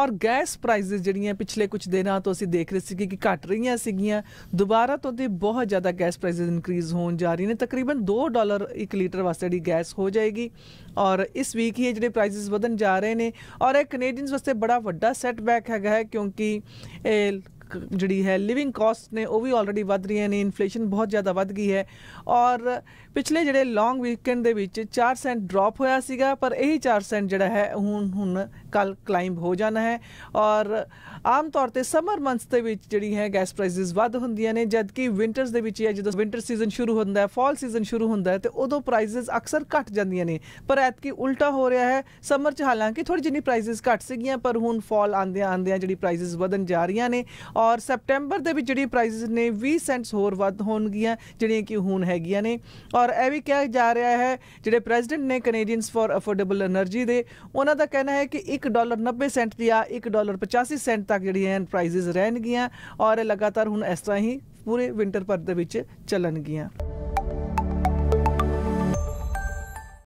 ਔਰ gas prices ਜਿਹੜੀਆਂ ਪਿਛਲੇ ਕੁਝ ਦਿਨਾਂ ਤੋਂ ਅਸੀਂ ਦੇਖ ਰਹੇ ਸੀ ਕਿ ਘਟ ਰਹੀਆਂ ਸੀਗੀਆਂ ਦੁਬਾਰਾ ਤੋਂ ਤੇ ਬਹੁਤ ਜ਼ਿਆਦਾ ਗੈਸ ਪ੍ਰਾਈਸਸ ਇਨਕਰੀਜ਼ ਹੋਣ ਜਾ ਰਹੀ ਨੇ ਤਕਰੀਬਨ 2 ਡਾਲਰ 1 ਲੀਟਰ ਵਾਸਤੇ ਦੀ ਗੈਸ ਹੋ ਜਾਏਗੀ ਔਰ ਇਸ ਵੀਕ ਹੀ ਜਿਹੜੇ ਪ੍ਰਾਈਸਸ ਵਧਣ ਜਾ ਰਹੇ ਨੇ ਔਰ ਇਹ ਕੈਨੇਡੀਅਨਸ ਵਾਸਤੇ ਬੜਾ ਵੱਡਾ ਸੈਟਬੈਕ ਹੈਗਾ ਹੈ ਕਿਉਂਕਿ ਜਿਹੜੀ ਹੈ ਲਿਵਿੰਗ ਕਾਸਟ ਨੇ ਉਹ ਵੀ ਆਲਰੇਡੀ ਵੱਧ ਰਹੀਆਂ ਨੇ ਇਨਫਲੇਸ਼ਨ ਬਹੁਤ ਜ਼ਿਆਦਾ ਵੱਧ ਗਈ ਹੈ ਔਰ ਪਿਛਲੇ ਜਿਹੜੇ ਲੌਂਗ ਵੀਕਐਂਡ ਦੇ ਵਿੱਚ 4 ਸੈਂਟ ਡ੍ਰੌਪ ਹੋਇਆ ਸੀਗਾ ਪਰ ਇਹ 4 ਸੈਂਟ ਜਿਹੜਾ ਹੈ ਹੁਣ ਹੁਣ ਕੱਲ ਕਲਾਈਮ ਹੋ ਜਾਣਾ ਹੈ ਔਰ ਆਮ ਤੌਰ ਤੇ ਸਮਰ ਮੰਥਸ ਦੇ ਵਿੱਚ ਜਿਹੜੀ ਹੈ ਗੈਸ ਪ੍ਰਾਈਸਸ ਵੱਧ ਹੁੰਦੀਆਂ ਨੇ ਜਦਕਿ ਵਿੰਟਰਸ ਦੇ ਵਿੱਚ ਇਹ ਜਦੋਂ ਵਿੰਟਰ ਸੀਜ਼ਨ ਸ਼ੁਰੂ ਹੁੰਦਾ ਹੈ ਫਾਲ ਸੀਜ਼ਨ ਸ਼ੁਰੂ ਹੁੰਦਾ ਹੈ ਤੇ ਉਦੋਂ ਪ੍ਰਾਈਸਸ ਅਕਸਰ ਘਟ ਜਾਂਦੀਆਂ ਨੇ ਪਰ ਐਤਕੀ ਉਲਟਾ ਹੋ ਰਿਹਾ ਹੈ ਸਮਰ ਚ ਹਾਲਾਂਕਿ ਥੋੜੀ ਜਿਹੀ ਪ੍ਰਾਈਸਸ ਘਟ ਸੀਗੀਆਂ ਪਰ ਹੁਣ ਫਾਲ ਆਂਦੇ ਆਂਦੇ ਜਿਹੜੀ ਪ੍ਰਾਈਸਸ ਵਧਣ ਜਾ ਰਹੀਆਂ ਨੇ ਔਰ ਸੈਪਟੈਂਬਰ ਦੇ ਵਿੱਚ ਜਿਹੜੀ ਪ੍ਰਾਈਸਸ ਨੇ 20 ਸੈਂਟਸ ਹੋਰ ਵੱਧ ਹੋਣਗੀਆਂ ਜਿਹੜੀਆਂ ਕਿ ਹੁਣ ਹੈਗੀਆਂ ਨੇ ਔਰ ਇਹ ਵੀ ਕਿਹਾ ਜਾ ਰਿਹਾ ਹੈ ਜਿਹੜੇ ਪ੍ਰੈਜ਼ੀਡੈਂਟ ਨੇ ਕੈਨੇਡੀਅਨਸ ਫਾਰ ਅਫੋਰਡੇਬਲ એનર્ਜੀ ਦੇ ਉਹਨਾਂ ਦਾ ਕਹਿਣਾ ਹੈ ਕਿ 1 ਡਾਲਰ 90 ਸੈਂਟ ਜਾਂ 1 ਡਾਲਰ 85 ਸੈਂਟ ਤੱਕ ਜਿਹੜੀਆਂ ਪ੍ਰਾਈਸਸ ਰਹਿਣਗੀਆਂ ਔਰ ਲਗਾਤਾਰ ਹੁਣ ਇਸ ਤਰ੍ਹਾਂ ਹੀ ਪੂਰੇ ਵਿੰਟਰ ਪਰ ਦੇ ਵਿੱਚ ਚੱਲਣਗੀਆਂ